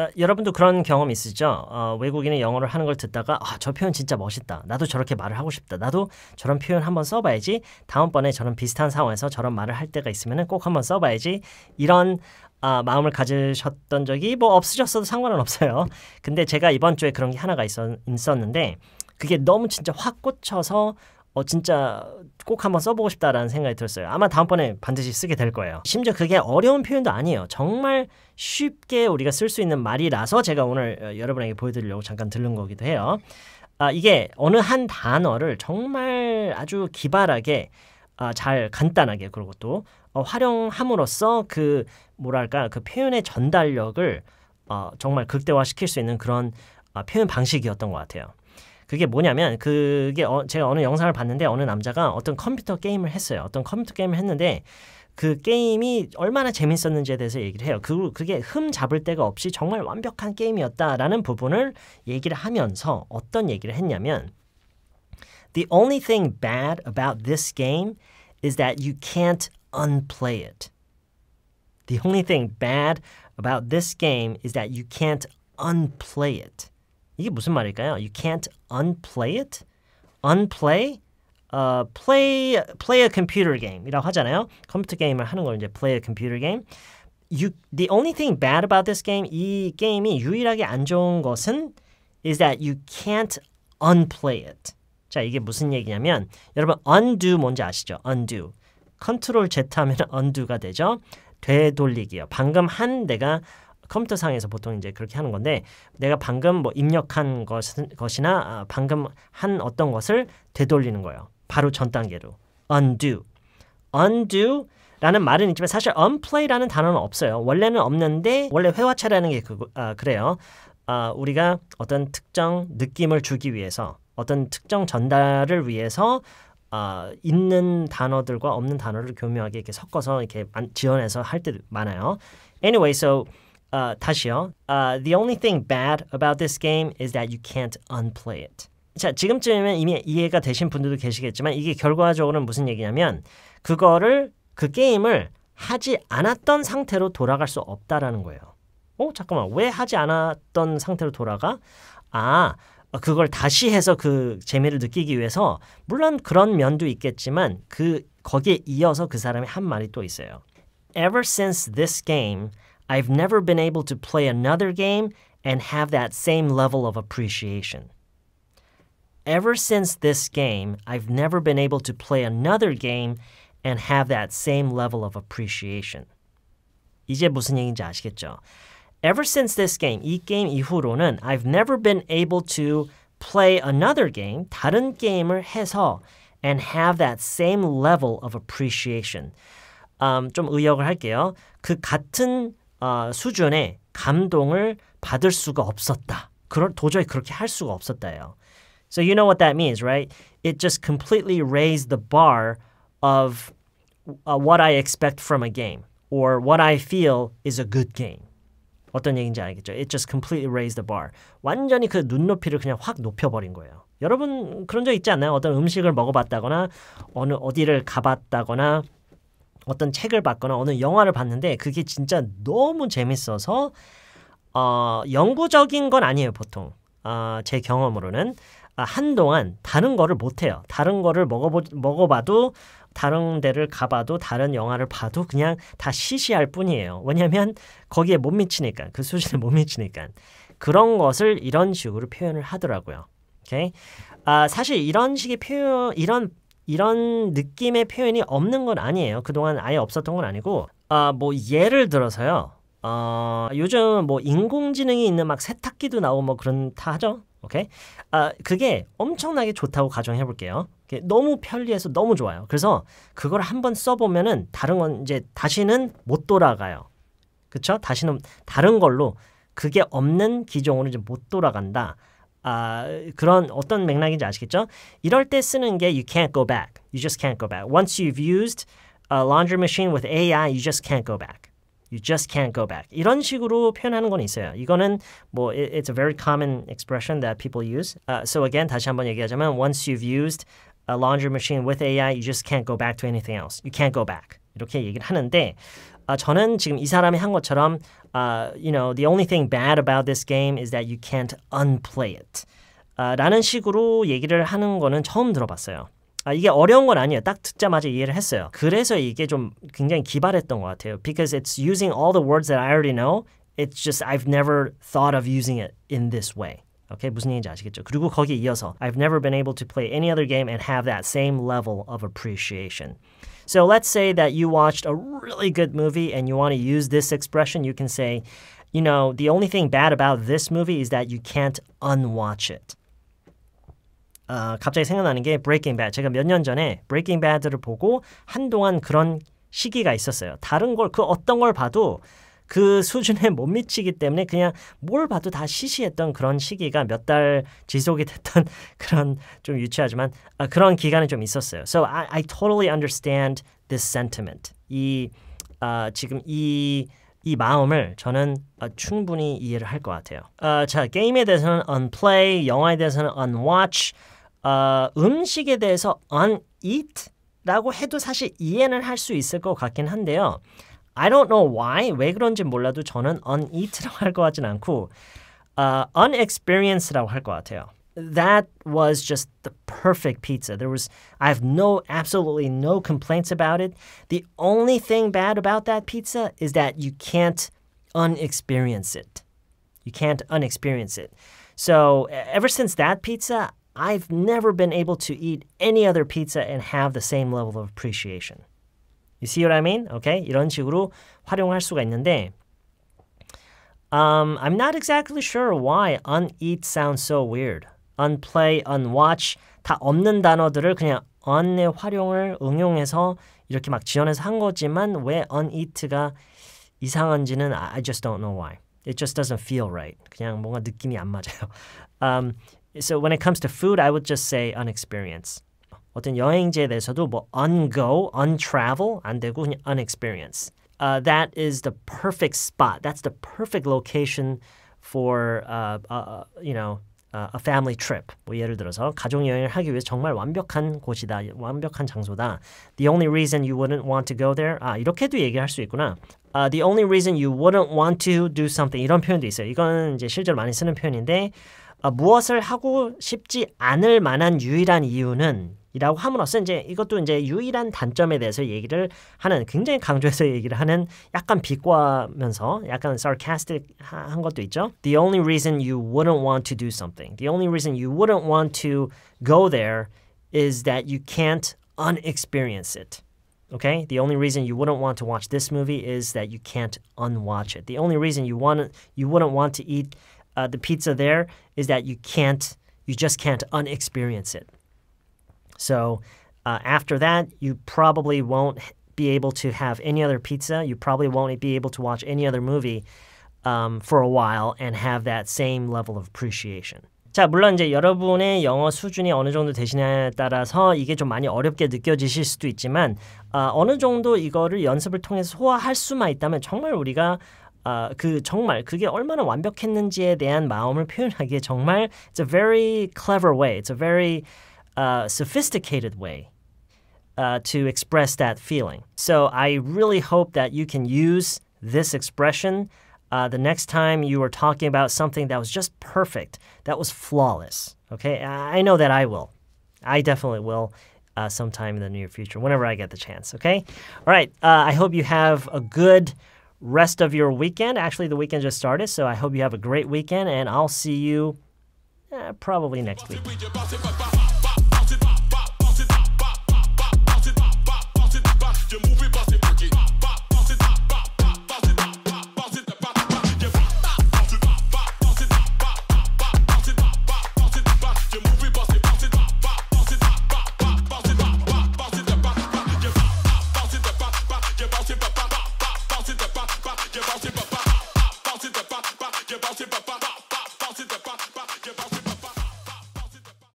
어, 여러분도 그런 경험 있으죠? 어, 외국인의 영어를 하는 걸 듣다가 아, 저 표현 진짜 멋있다. 나도 저렇게 말을 하고 싶다. 나도 저런 표현 한번 써봐야지. 다음번에 저런 비슷한 상황에서 저런 말을 할 때가 있으면 꼭 한번 써봐야지. 이런 아, 마음을 가지셨던 적이 뭐 없으셨어도 상관은 없어요. 근데 제가 이번 주에 그런 게 하나가 있었, 있었는데 그게 너무 진짜 확 꽂혀서 어 진짜 꼭 한번 써보고 싶다라는 생각이 들었어요. 아마 다음번에 반드시 쓰게 될 거예요. 심지어 그게 어려운 표현도 아니에요. 정말 쉽게 우리가 쓸 수 있는 말이라서 제가 오늘 어, 여러분에게 보여드리려고 잠깐 들른 거기도 해요. 아 이게 어느 한 단어를 정말 아주 기발하게 아, 잘 간단하게 그리고 또 어, 활용함으로써 그 뭐랄까 그 표현의 전달력을 어, 정말 극대화시킬 수 있는 그런 어, 표현 방식이었던 것 같아요. 그게 뭐냐면 그게 어, 제가 어느 영상을 봤는데 어느 남자가 어떤 컴퓨터 게임을 했어요. 어떤 컴퓨터 게임을 했는데 그 게임이 얼마나 재밌었는지에 대해서 얘기를 해요. 그, 그게 흠 잡을 데가 없이 정말 완벽한 게임이었다라는 부분을 얘기를 하면서 어떤 얘기를 했냐면 The only thing bad about this game is that you can't unplay it. The only thing bad about this game is that you can't unplay it. 이게 무슨 말일까요? You can't unplay it. Unplay 어, play play a computer game이라고 하잖아요. 컴퓨터 게임을 하는 걸 이제 play a computer game. You, the only thing bad about this game, 이 게임이 유일하게 안 좋은 것은 is that you can't unplay it. 자, 이게 무슨 얘기냐면 여러분 undo 뭔지 아시죠? undo. 컨트롤 Z 하면 undo가 되죠. 되돌리기요. 방금 한 내가 컴퓨터 상에서 보통 이제 그렇게 하는 건데 내가 방금 뭐 입력한 것, 것이나 아, 방금 한 어떤 것을 되돌리는 거예요. 바로 전 단계로 undo, undo. 라는 말은 있지만 사실 unplay라는 단어는 없어요. 원래는 없는데 원래 회화체라는 게 그, 아, 그래요. 아, 우리가 어떤 특정 느낌을 주기 위해서 어떤 특정 전달을 위해서 어, 있는 단어들과 없는 단어를 교묘하게 이렇게 섞어서 이렇게 지원해서 할 때 많아요. Anyway, so Uh, 다시요. Uh, the only thing bad about this game is that you can't unplay it. 자, 지금쯤이면 이미 이해가 되신 분들도 계시겠지만 이게 결과적으로는 무슨 얘기냐면 그거를 그 게임을 하지 않았던 상태로 돌아갈 수 없다라는 거예요. 어, 잠깐만. 왜 하지 않았던 상태로 돌아가? 아, 그걸 다시 해서 그 재미를 느끼기 위해서 물론 그런 면도 있겠지만 그 거기에 이어서 그 사람이 한 말이 또 있어요. Ever since this game I've never been able to play another game and have that same level of appreciation. Ever since this game, I've never been able to play another game and have that same level of appreciation. 이제 무슨 얘기인지 아시겠죠? Ever since this game, 이 게임 이후로는 I've never been able to play another game, 다른 게임을 해서 and have that same level of appreciation. Um, 좀 의역을 할게요. 그 같은 어, 수준의 감동을 받을 수가 없었다. 그런 도저히 그렇게 할 수가 없었다요. So you know what that means, right? It just completely raised the bar of uh, what I expect from a game or what I feel is a good game. 어떤 얘기인지 알겠죠? It just completely raised the bar. 완전히 그 눈높이를 그냥 확 높여버린 거예요. 여러분 그런 적 있지 않나요? 어떤 음식을 먹어봤다거나 어느 어디를 가봤다거나 어떤 책을 봤거나 어느 영화를 봤는데 그게 진짜 너무 재밌어서 어, 영구적인 건 아니에요 보통 어, 제 경험으로는 어, 한동안 다른 거를 못해요 다른 거를 먹어보, 먹어봐도 다른 데를 가봐도 다른 영화를 봐도 그냥 다 시시할 뿐이에요 왜냐하면 거기에 못 미치니까 그 수준에 못 미치니까 그런 것을 이런 식으로 표현을 하더라고요 오케이? 아, 사실 이런 식의 표현 이런 이런 느낌의 표현이 없는 건 아니에요. 그동안 아예 없었던 건 아니고 아 뭐 예를 들어서요. 어, 요즘 뭐 인공지능이 있는 막 세탁기도 나오고 뭐 그런다 하죠. 오케이. 아 그게 엄청나게 좋다고 가정해 볼게요. 너무 편리해서 너무 좋아요. 그래서 그걸 한번 써보면은 다른 건 이제 다시는 못 돌아가요. 그쵸? 다시는 다른 걸로 그게 없는 기종으로 이제 못 돌아간다. 아, 그런 어떤 맥락인지 아시겠죠? 이럴 때 쓰는 게 you can't go back. You just can't go back. Once you've used a laundry machine with AI, you just can't go back. You just can't go back. 이런 식으로 표현하는 건 있어요. 이거는 뭐 it's a very common expression that people use. Uh, so again 다시 한번 얘기하자면 once you've used a laundry machine with AI, you just can't go back to anything else. You can't go back. 이렇게 얘기를 하는데 아, 저는 지금 이 사람이 한 것처럼 uh, you know the only thing bad about this game is that you can't unplay it 아, 라는 식으로 얘기를 하는 거는 처음 들어봤어요. 아, 이게 어려운 건 아니에요. 딱 듣자마자 이해를 했어요. 그래서 이게 좀 굉장히 기발했던 것 같아요. Because it's using all the words that I already know. It's just I've never thought of using it in this way. Okay, 무슨 무슨 얘기인지 아시겠죠? 그리고 거기에 이어서 I've never been able to play any other game and have that same level of appreciation. So let's say that you watched a really good movie and you want to use this expression, you can say, you know, the only thing bad about this movie is that you can't unwatch it. 어, 갑자기 생각나는 게 Breaking Bad. 제가 몇 년 전에 Breaking Bad를 보고 한동안 그런 시기가 있었어요. 다른 걸 그 어떤 걸 봐도 그 수준에 못 미치기 때문에 그냥 뭘 봐도 다 시시했던 그런 시기가 몇 달 지속이 됐던 그런 좀 유치하지만 아, 그런 기간이 좀 있었어요. So I, I totally understand this sentiment. 이 아, 지금 이이 마음을 저는 아, 충분히 이해를 할 것 같아요. 어, 자 게임에 대해서는 unplay, 영화에 대해서는 unwatch, 어, 아, 음식에 대해서 uneat라고 해도 사실 이해는 할 수 있을 것 같긴 한데요. I don't know why 왜 그런지 몰라도 저는 uneat라고 할것 같진 않고 uh, unexperienced라고 할것 같아요. That was just the perfect pizza. There was I have no absolutely no complaints about it. The only thing bad about that pizza is that you can't unexperience it. You can't unexperience it. So ever since that pizza, I've never been able to eat any other pizza and have the same level of appreciation. You see what I mean? Okay, 이런 식으로 활용할 수가 있는데 um, I'm not exactly sure why uneat sounds so weird. unplay, unwatch 다 없는 단어들을 그냥 un의 활용을 응용해서 이렇게 막 지원해서 한 거지만 왜 uneat가 이상한지는 I just don't know why. It just doesn't feel right. 그냥 뭔가 느낌이 안 맞아요. Um, so when it comes to food, I would just say unexperience. 어떤 여행지에 대해서도 뭐 ungo, untravel 안 되고 그냥 unexperience. Uh, that is the perfect spot. That's the perfect location for uh, uh, you know a family trip. 뭐 예를 들어서 가족 여행을 하기 위해 정말 완벽한 곳이다, 완벽한 장소다. The only reason you wouldn't want to go there. 아 이렇게도 얘기할 수 있구나. Uh, the only reason you wouldn't want to do something 이런 표현도 있어요. 이건 이제 실제로 많이 쓰는 표현인데 아, 무엇을 하고 싶지 않을 만한 유일한 이유는 이라고 함으로써 이제 이것도 이제 유일한 단점에 대해서 얘기를 하는 굉장히 강조해서 얘기를 하는 약간 비꼬면서 약간 한 것도 있죠. The only reason you wouldn't want to do something, the only reason you wouldn't want to go there is that you can't unexperience it. Okay? The only reason you wouldn't want to watch this movie is that you can't unwatch it. The only reason you want you wouldn't want to eat uh, the pizza there is that you can't you just can't unexperience it. So uh, after that, you probably won't be able to have any other pizza. You probably won't be able to watch any other movie um, for a while and have that same level of appreciation. 자, 물론 이제 여러분의 영어 수준이 어느 정도 되시냐에 따라서 이게 좀 많이 어렵게 느껴지실 수도 있지만 어, 어느 정도 이거를 연습을 통해서 소화할 수만 있다면 정말 우리가 어, 그 정말 그게 얼마나 완벽했는지에 대한 마음을 표현하기에 정말 it's a very clever way. It's a very uh, sophisticated way uh, to express that feeling. So I really hope that you can use this expression uh, the next time you are talking about something that was just perfect, that was flawless. Okay, I know that I will. I definitely will uh, sometime in the near future, whenever I get the chance. Okay, all right. Uh, I hope you have a good rest of your weekend. Actually, the weekend just started, so I hope you have a great weekend, and I'll see you eh, probably next week.